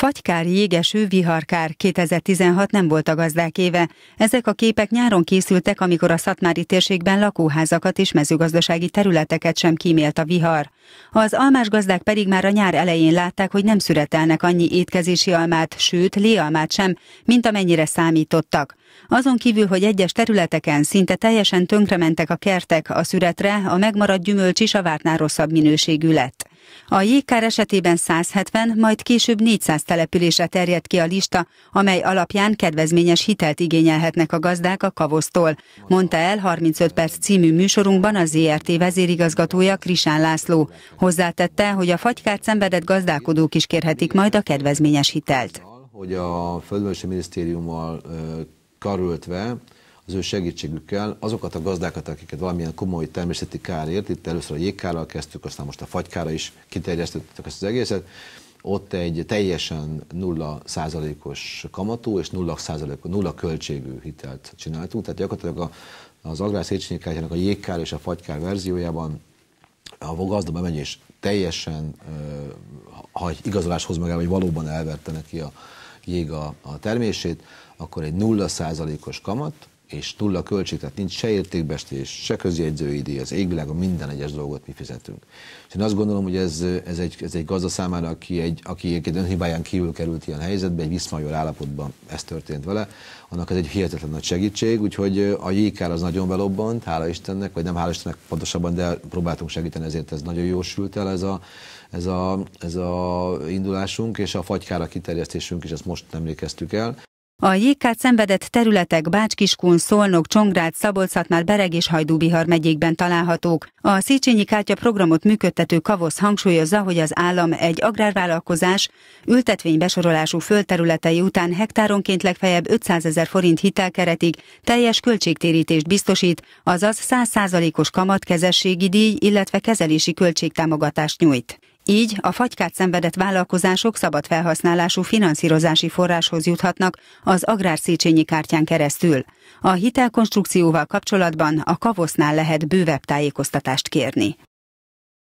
Fagykár, jégeső, viharkár 2016 nem volt a gazdák éve. Ezek a képek nyáron készültek, amikor a Szatmári térségben lakóházakat és mezőgazdasági területeket sem kímélt a vihar. Az almás gazdák pedig már a nyár elején látták, hogy nem szüretelnek annyi étkezési almát, sőt, léalmát sem, mint amennyire számítottak. Azon kívül, hogy egyes területeken szinte teljesen tönkrementek a kertek, a szüretre a megmaradt gyümölcs is a vártnál rosszabb minőségű lett. A jégkár esetében 170, majd később 400 településre terjedt ki a lista, amely alapján kedvezményes hitelt igényelhetnek a gazdák a kavosztól, mondta el 35 perc című műsorunkban a ZRT vezérigazgatója Krisán László. Hozzátette, hogy a fagykárt szenvedett gazdálkodók is kérhetik majd a kedvezményes hitelt. Hogy a Földművelési Minisztériummal karöltve az ő segítségükkel azokat a gazdákat, akiket valamilyen komoly természeti kár ért, itt először a jégkárral kezdtük, aztán most a fagykára is kiterjesztettük ezt az egészet, ott egy teljesen nulla százalékos kamatú és nulla, százalék, nulla költségű hitelt csináltunk, tehát gyakorlatilag a, az agrár a jégkár és a fagykár verziójában a gazda bemegy és teljesen, ha egy igazolás hoz magával, hogy valóban elverte neki a jég a, a termését, akkor egy nulla százalékos kamat, és nulla költség, tehát nincs se értékbestés, se közjegyzői díj, az égvilágon minden egyes dolgot mi fizetünk. És én azt gondolom, hogy ez, ez, egy, ez egy gazda számára, aki egy, aki egy önhibáján kívül került ilyen helyzetbe, egy viszmajor állapotban ez történt vele, annak ez egy hihetetlen nagy segítség, úgyhogy a jékár az nagyon belobbant, hála Istennek, vagy nem hála Istennek pontosabban, de próbáltunk segíteni, ezért ez nagyon jó sült el ez a, ez a, ez a indulásunk, és a fagykára kiterjesztésünk is, ezt most emlékeztük el. A jégkát szenvedett területek Bácskiskun, Szolnok, Csongrád, Szabolcsatnál, Bereg és Hajdúbihar megyékben találhatók. A Széchenyi Kártya programot működtető Kavosz hangsúlyozza, hogy az állam egy agrárvállalkozás ültetvénybesorolású földterületei után hektáronként legfeljebb 500 ezer forint hitelkeretig teljes költségtérítést biztosít, azaz 100%-os kamatkezességi díj, illetve kezelési költségtámogatást nyújt. Így a fagykát szenvedett vállalkozások szabad felhasználású finanszírozási forráshoz juthatnak az Agrár Széchenyi kártyán keresztül. A hitelkonstrukcióval kapcsolatban a kavosznál lehet bővebb tájékoztatást kérni.